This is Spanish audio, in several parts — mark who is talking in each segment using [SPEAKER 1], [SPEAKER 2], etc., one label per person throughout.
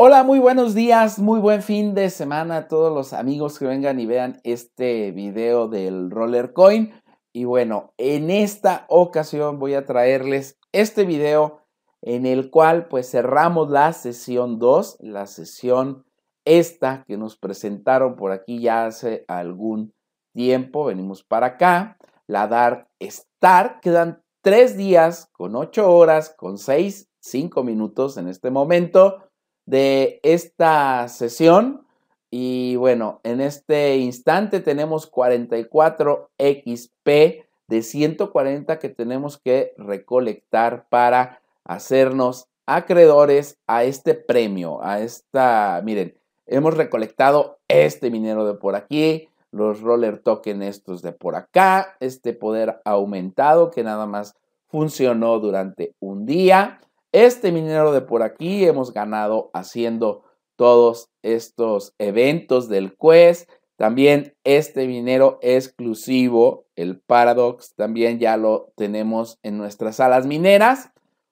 [SPEAKER 1] Hola, muy buenos días, muy buen fin de semana a todos los amigos que vengan y vean este video del Rollercoin. Y bueno, en esta ocasión voy a traerles este video en el cual pues cerramos la sesión 2, la sesión esta que nos presentaron por aquí ya hace algún tiempo, venimos para acá, la Dark Star, quedan tres días con 8 horas, con 6, 5 minutos en este momento de esta sesión. Y bueno, en este instante tenemos 44 XP de 140 que tenemos que recolectar para hacernos acreedores a este premio, a esta, miren, hemos recolectado este minero de por aquí, los roller token estos de por acá, este poder aumentado que nada más funcionó durante un día, este minero de por aquí, hemos ganado haciendo todos estos eventos del Quest. También este minero exclusivo, el Paradox, también ya lo tenemos en nuestras salas mineras.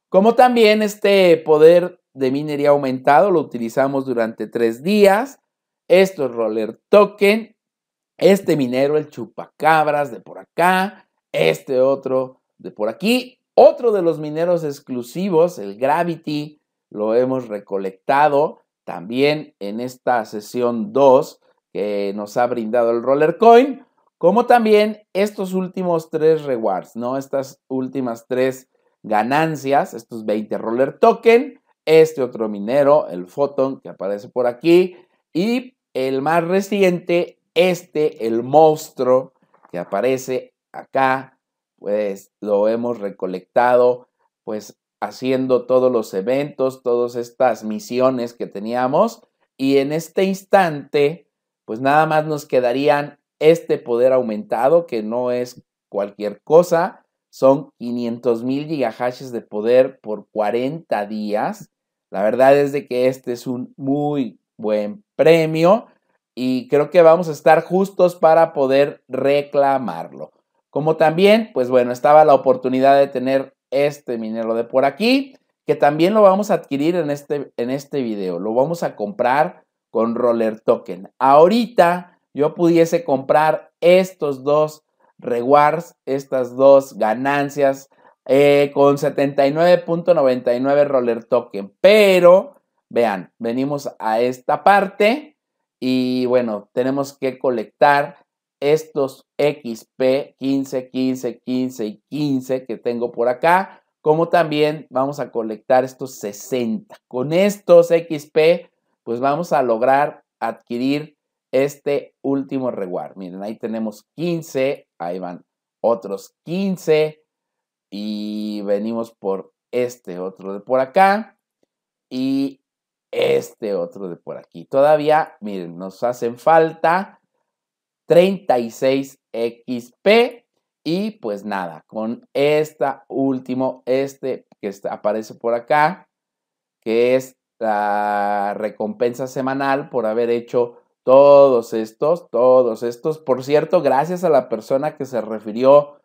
[SPEAKER 1] Como también este poder de minería aumentado, lo utilizamos durante tres días. Esto es Roller Token. Este minero, el chupacabras de por acá. Este otro de por aquí. Otro de los mineros exclusivos, el Gravity, lo hemos recolectado también en esta sesión 2 que nos ha brindado el Rollercoin, como también estos últimos tres rewards, ¿no? Estas últimas tres ganancias, estos 20 Roller Token, este otro minero, el Photon, que aparece por aquí, y el más reciente, este, el monstruo, que aparece acá pues lo hemos recolectado, pues haciendo todos los eventos, todas estas misiones que teníamos. Y en este instante, pues nada más nos quedarían este poder aumentado, que no es cualquier cosa, son 500 mil gigahashes de poder por 40 días. La verdad es de que este es un muy buen premio y creo que vamos a estar justos para poder reclamarlo. Como también, pues bueno, estaba la oportunidad de tener este minero de por aquí, que también lo vamos a adquirir en este, en este video. Lo vamos a comprar con Roller Token. Ahorita yo pudiese comprar estos dos rewards, estas dos ganancias eh, con 79.99 Roller Token. Pero, vean, venimos a esta parte y bueno, tenemos que colectar estos XP 15, 15, 15 y 15 que tengo por acá, como también vamos a colectar estos 60. Con estos XP, pues vamos a lograr adquirir este último reward. Miren, ahí tenemos 15, ahí van otros 15 y venimos por este otro de por acá y este otro de por aquí. Todavía, miren, nos hacen falta 36XP. Y pues nada, con esta último, este que aparece por acá, que es la recompensa semanal por haber hecho todos estos, todos estos. Por cierto, gracias a la persona que se refirió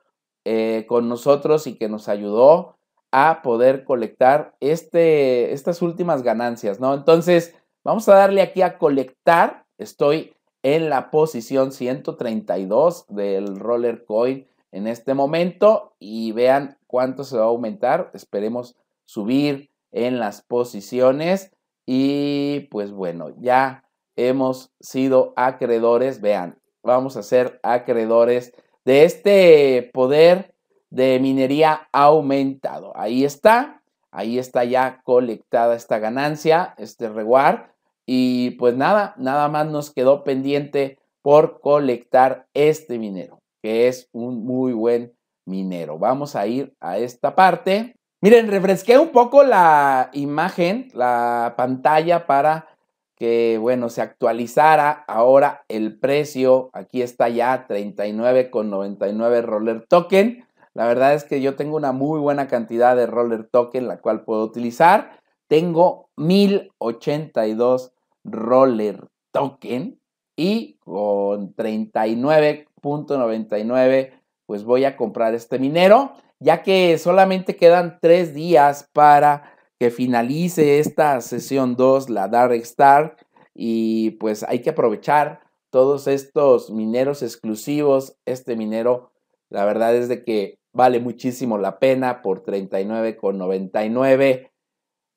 [SPEAKER 1] eh, con nosotros y que nos ayudó a poder colectar este, estas últimas ganancias, ¿no? Entonces, vamos a darle aquí a colectar. Estoy en la posición 132 del roller coin en este momento y vean cuánto se va a aumentar. Esperemos subir en las posiciones y pues bueno, ya hemos sido acreedores, vean, vamos a ser acreedores de este poder de minería aumentado. Ahí está, ahí está ya colectada esta ganancia, este reward y pues nada, nada más nos quedó pendiente por colectar este minero, que es un muy buen minero. Vamos a ir a esta parte. Miren, refresqué un poco la imagen, la pantalla para que, bueno, se actualizara ahora el precio. Aquí está ya 39,99 roller token. La verdad es que yo tengo una muy buena cantidad de roller token, la cual puedo utilizar. Tengo 1082 roller token y con 39.99 pues voy a comprar este minero ya que solamente quedan tres días para que finalice esta sesión 2, la Dark Star, y pues hay que aprovechar todos estos mineros exclusivos. Este minero, la verdad es de que vale muchísimo la pena por 39,99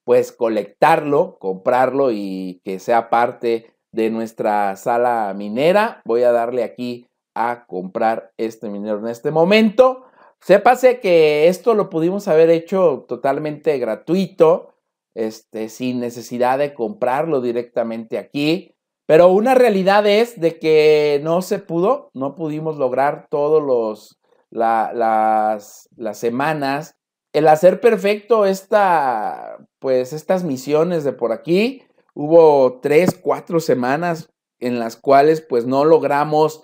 [SPEAKER 1] pues colectarlo, comprarlo y que sea parte de nuestra sala minera. Voy a darle aquí a comprar este minero en este momento. Sépase que esto lo pudimos haber hecho totalmente gratuito, este, sin necesidad de comprarlo directamente aquí. Pero una realidad es de que no se pudo, no pudimos lograr todas las, las semanas el hacer perfecto esta, pues estas misiones de por aquí. Hubo tres, cuatro semanas en las cuales pues no logramos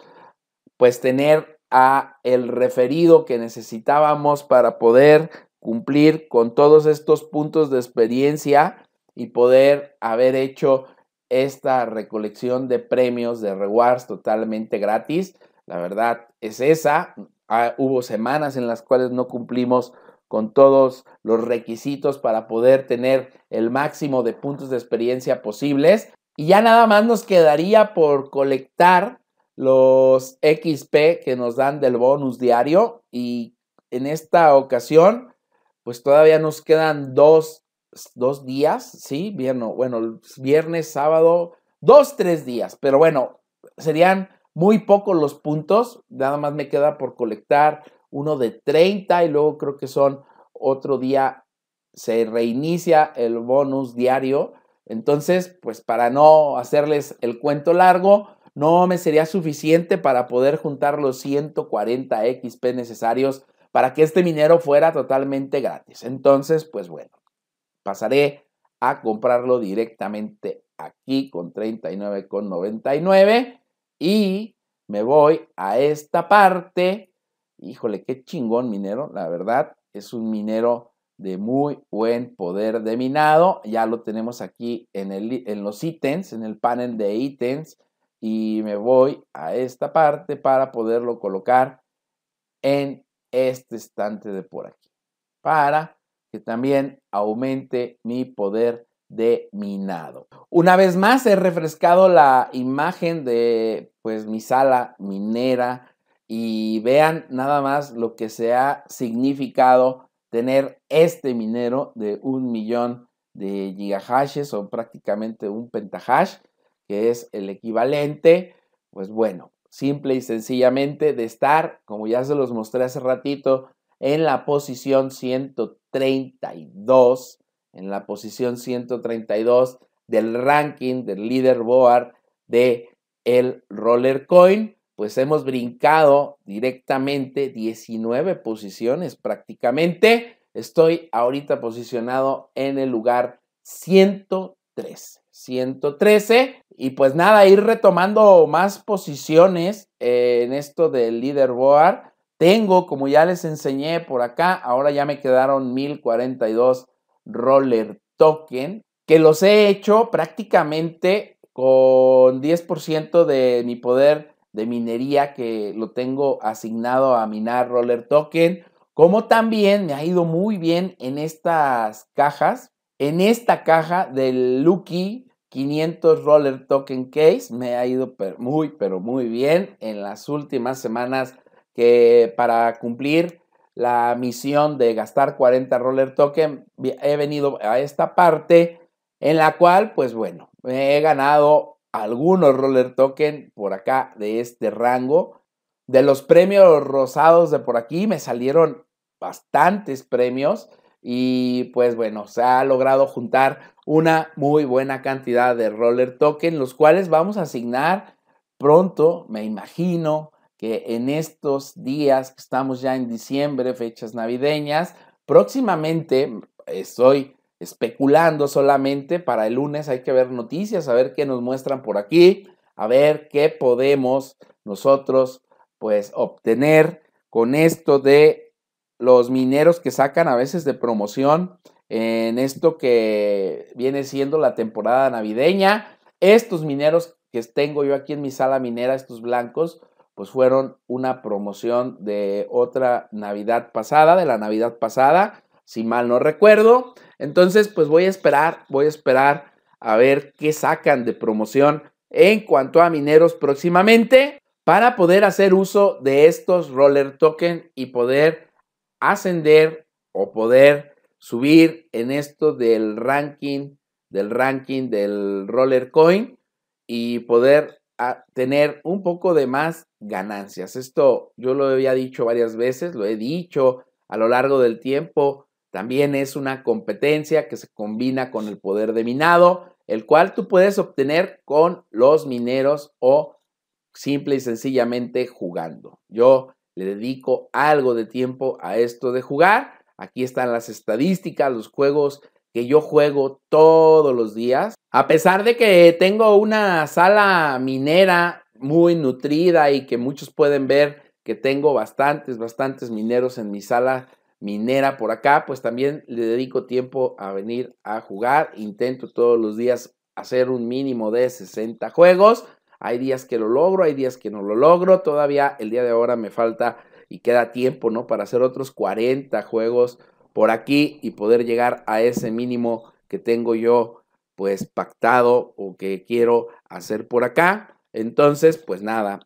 [SPEAKER 1] pues tener a el referido que necesitábamos para poder cumplir con todos estos puntos de experiencia y poder haber hecho esta recolección de premios de rewards totalmente gratis. La verdad es esa. Ah, hubo semanas en las cuales no cumplimos con todos los requisitos para poder tener el máximo de puntos de experiencia posibles. Y ya nada más nos quedaría por colectar los XP que nos dan del bonus diario. Y en esta ocasión, pues todavía nos quedan dos, días, ¿sí? bueno, viernes, sábado, dos, tres días. Pero bueno, serían muy pocos los puntos. Nada más me queda por colectar uno de 30 y luego creo que son otro día, se reinicia el bonus diario. Entonces, pues para no hacerles el cuento largo, no me sería suficiente para poder juntar los 140 XP necesarios para que este minero fuera totalmente gratis. Entonces, pues bueno, pasaré a comprarlo directamente aquí con 39,99 y me voy a esta parte Híjole, qué chingón minero, la verdad, es un minero de muy buen poder de minado. Ya lo tenemos aquí en, el, en los ítems, en el panel de ítems. Y me voy a esta parte para poderlo colocar en este estante de por aquí. Para que también aumente mi poder de minado. Una vez más he refrescado la imagen de pues mi sala minera y vean nada más lo que se ha significado tener este minero de un millón de gigahashes o prácticamente un pentahash, que es el equivalente, pues bueno, simple y sencillamente de estar, como ya se los mostré hace ratito, en la posición 132, en la posición 132 del ranking del leaderboard de el roller pues hemos brincado directamente 19 posiciones prácticamente. Estoy ahorita posicionado en el lugar 113. 113. Y pues nada, ir retomando más posiciones eh, en esto del leaderboard. Tengo, como ya les enseñé por acá, ahora ya me quedaron 1042 roller token, que los he hecho prácticamente con 10% de mi poder de minería que lo tengo asignado a minar roller token, como también me ha ido muy bien en estas cajas. En esta caja del Lucky 500 roller token case me ha ido muy, pero muy bien en las últimas semanas que para cumplir la misión de gastar 40 roller token he venido a esta parte en la cual, pues bueno, he ganado algunos roller token por acá de este rango. De los premios rosados de por aquí me salieron bastantes premios y pues bueno, se ha logrado juntar una muy buena cantidad de roller token, los cuales vamos a asignar pronto, me imagino que en estos días que estamos ya en diciembre, fechas navideñas, próximamente, estoy especulando solamente. Para el lunes hay que ver noticias, a ver qué nos muestran por aquí, a ver qué podemos nosotros pues obtener con esto de los mineros que sacan a veces de promoción en esto que viene siendo la temporada navideña. Estos mineros que tengo yo aquí en mi sala minera, estos blancos, pues fueron una promoción de otra Navidad pasada, de la Navidad pasada si mal no recuerdo. Entonces, pues voy a esperar, voy a esperar a ver qué sacan de promoción en cuanto a mineros próximamente para poder hacer uso de estos roller token y poder ascender o poder subir en esto del ranking del ranking del roller coin y poder ah, tener un poco de más ganancias. Esto yo lo había dicho varias veces, lo he dicho a lo largo del tiempo también es una competencia que se combina con el poder de minado, el cual tú puedes obtener con los mineros o simple y sencillamente jugando. Yo le dedico algo de tiempo a esto de jugar. Aquí están las estadísticas, los juegos que yo juego todos los días. A pesar de que tengo una sala minera muy nutrida y que muchos pueden ver que tengo bastantes, bastantes mineros en mi sala minera por acá, pues también le dedico tiempo a venir a jugar. Intento todos los días hacer un mínimo de 60 juegos. Hay días que lo logro, hay días que no lo logro. Todavía el día de ahora me falta y queda tiempo, ¿no? Para hacer otros 40 juegos por aquí y poder llegar a ese mínimo que tengo yo, pues pactado o que quiero hacer por acá. Entonces, pues nada,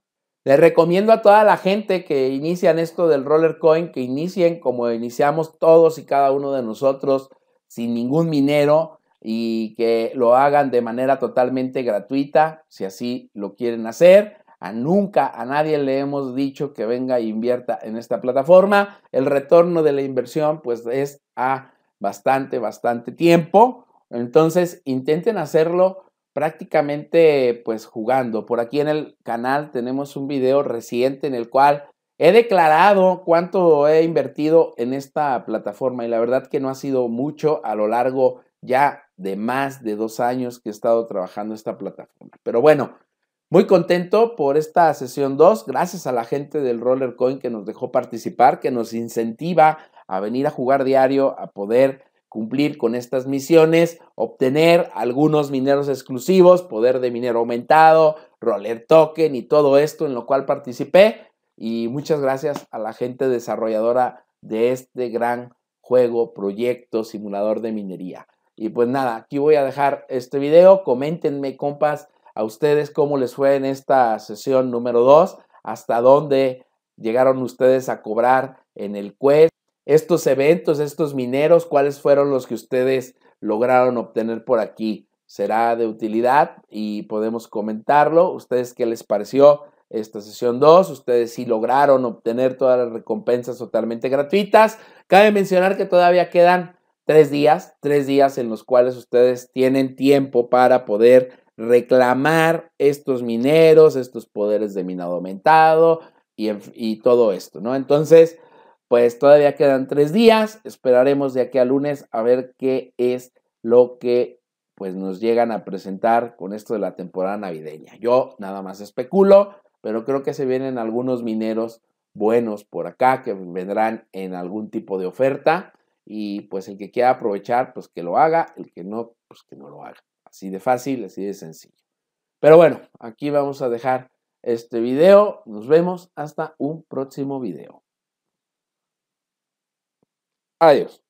[SPEAKER 1] les recomiendo a toda la gente que inician esto del roller coin, que inicien como iniciamos todos y cada uno de nosotros, sin ningún minero y que lo hagan de manera totalmente gratuita, si así lo quieren hacer. A nunca a nadie le hemos dicho que venga e invierta en esta plataforma. El retorno de la inversión pues es a bastante, bastante tiempo. Entonces intenten hacerlo prácticamente pues jugando. Por aquí en el canal tenemos un video reciente en el cual he declarado cuánto he invertido en esta plataforma y la verdad que no ha sido mucho a lo largo ya de más de dos años que he estado trabajando esta plataforma. Pero bueno, muy contento por esta sesión 2, gracias a la gente del Roller Coin que nos dejó participar, que nos incentiva a venir a jugar diario, a poder cumplir con estas misiones, obtener algunos mineros exclusivos, poder de minero aumentado, roller token y todo esto en lo cual participé. Y muchas gracias a la gente desarrolladora de este gran juego, proyecto, simulador de minería. Y pues nada, aquí voy a dejar este video. Coméntenme, compas, a ustedes cómo les fue en esta sesión número 2, hasta dónde llegaron ustedes a cobrar en el quest estos eventos, estos mineros, cuáles fueron los que ustedes lograron obtener por aquí. Será de utilidad y podemos comentarlo. ¿Ustedes qué les pareció esta sesión 2? Ustedes sí lograron obtener todas las recompensas totalmente gratuitas. Cabe mencionar que todavía quedan tres días, tres días en los cuales ustedes tienen tiempo para poder reclamar estos mineros, estos poderes de minado aumentado y, y todo esto, ¿no? Entonces, pues todavía quedan tres días. Esperaremos de aquí a lunes a ver qué es lo que pues nos llegan a presentar con esto de la temporada navideña. Yo nada más especulo, pero creo que se vienen algunos mineros buenos por acá que vendrán en algún tipo de oferta y pues el que quiera aprovechar, pues que lo haga, el que no, pues que no lo haga. Así de fácil, así de sencillo. Pero bueno, aquí vamos a dejar este video. Nos vemos hasta un próximo video. Adiós.